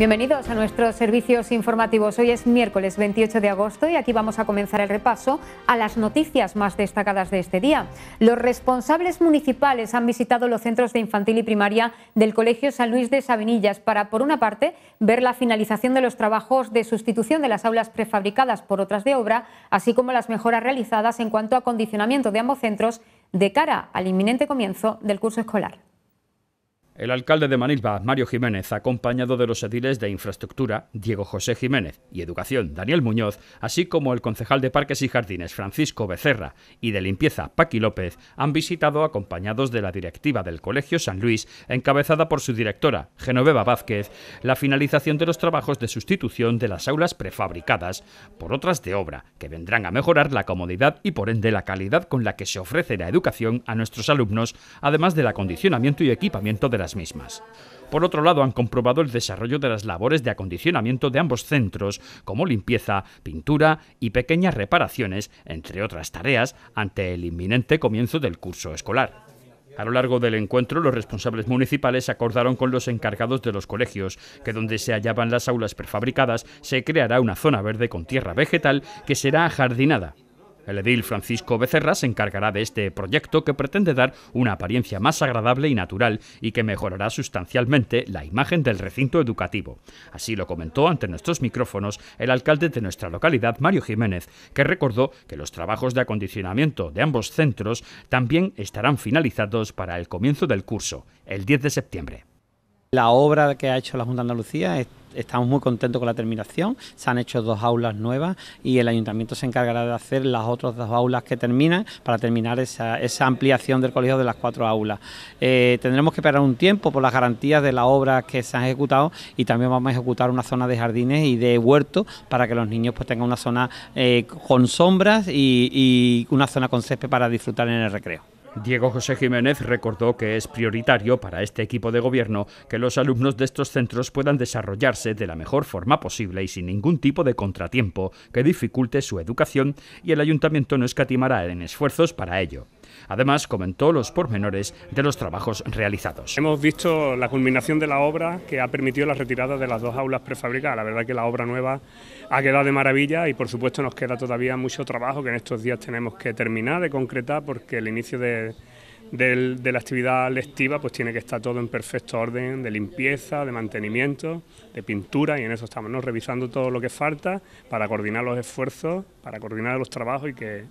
Bienvenidos a nuestros servicios informativos. Hoy es miércoles 28 de agosto y aquí vamos a comenzar el repaso a las noticias más destacadas de este día. Los responsables municipales han visitado los centros de infantil y primaria del Colegio San Luis de Sabinillas para, por una parte, ver la finalización de los trabajos de sustitución de las aulas prefabricadas por otras de obra, así como las mejoras realizadas en cuanto a acondicionamiento de ambos centros de cara al inminente comienzo del curso escolar. El alcalde de Manilva, Mario Jiménez, acompañado de los ediles de Infraestructura, Diego José Jiménez, y Educación, Daniel Muñoz, así como el concejal de Parques y Jardines, Francisco Becerra, y de Limpieza, Paqui López, han visitado acompañados de la directiva del Colegio San Luis, encabezada por su directora, Genoveva Vázquez, la finalización de los trabajos de sustitución de las aulas prefabricadas por otras de obra, que vendrán a mejorar la comodidad y por ende la calidad con la que se ofrece la educación a nuestros alumnos, además del acondicionamiento y equipamiento de las mismas. Por otro lado, han comprobado el desarrollo de las labores de acondicionamiento de ambos centros, como limpieza, pintura y pequeñas reparaciones, entre otras tareas, ante el inminente comienzo del curso escolar. A lo largo del encuentro, los responsables municipales acordaron con los encargados de los colegios que donde se hallaban las aulas prefabricadas se creará una zona verde con tierra vegetal que será ajardinada el edil Francisco Becerra se encargará de este proyecto que pretende dar una apariencia más agradable y natural y que mejorará sustancialmente la imagen del recinto educativo. Así lo comentó ante nuestros micrófonos el alcalde de nuestra localidad, Mario Jiménez, que recordó que los trabajos de acondicionamiento de ambos centros también estarán finalizados para el comienzo del curso, el 10 de septiembre. La obra que ha hecho la Junta de estamos muy contentos con la terminación. Se han hecho dos aulas nuevas y el ayuntamiento se encargará de hacer las otras dos aulas que terminan para terminar esa, ampliación del colegio de las cuatro aulas. Eh, tendremos que esperar un tiempo por las garantías de las obras que se han ejecutado y también vamos a ejecutar una zona de jardines y de huerto para que los niños pues tengan una zona eh, con sombras y, y una zona con césped para disfrutar en el recreo. Diego José Jiménez recordó que es prioritario para este equipo de gobierno que los alumnos de estos centros puedan desarrollarse de la mejor forma posible y sin ningún tipo de contratiempo que dificulte su educación y el ayuntamiento no escatimará en esfuerzos para ello. Además, comentó los pormenores de los trabajos realizados. Hemos visto la culminación de la obra que ha permitido la retirada de las dos aulas prefabricadas. La verdad es que la obra nueva ha quedado de maravilla y, por supuesto, nos queda todavía mucho trabajo que en estos días tenemos que terminar de concretar porque el inicio de, la actividad lectiva pues tiene que estar todo en perfecto orden de limpieza, de mantenimiento, de pintura y en eso estamos revisando todo lo que falta para coordinar los esfuerzos, para coordinar los trabajos y que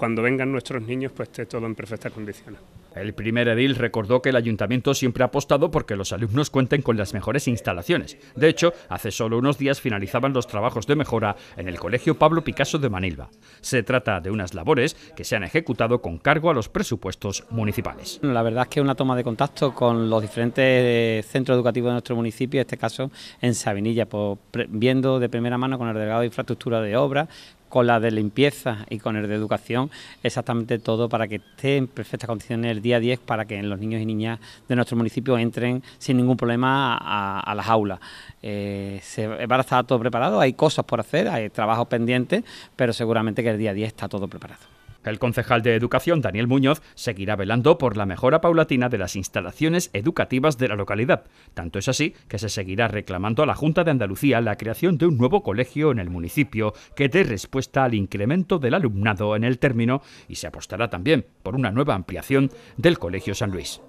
cuando vengan nuestros niños pues esté todo en perfecta condiciones. El primer edil recordó que el ayuntamiento siempre ha apostado porque los alumnos cuenten con las mejores instalaciones. De hecho, hace solo unos días finalizaban los trabajos de mejora en el Colegio Pablo Picasso de Manilva. Se trata de unas labores que se han ejecutado con cargo a los presupuestos municipales. La verdad es que una toma de contacto con los diferentes eh, centros educativos de nuestro municipio, en este caso en Sabinilla, pues, viendo de primera mano con el delegado de infraestructura de obra con la de limpieza y con el de educación, exactamente todo para que esté en perfectas condiciones el día 10 para que los niños y niñas de nuestro municipio entren sin ningún problema a, las aulas. Eh, se, va a estar todo preparado, hay cosas por hacer, hay trabajos pendientes, pero seguramente que el día 10 está todo preparado. El concejal de Educación, Daniel Muñoz, seguirá velando por la mejora paulatina de las instalaciones educativas de la localidad. Tanto es así que se seguirá reclamando a la Junta de Andalucía la creación de un nuevo colegio en el municipio que dé respuesta al incremento del alumnado en el término y se apostará también por una nueva ampliación del Colegio San Luis.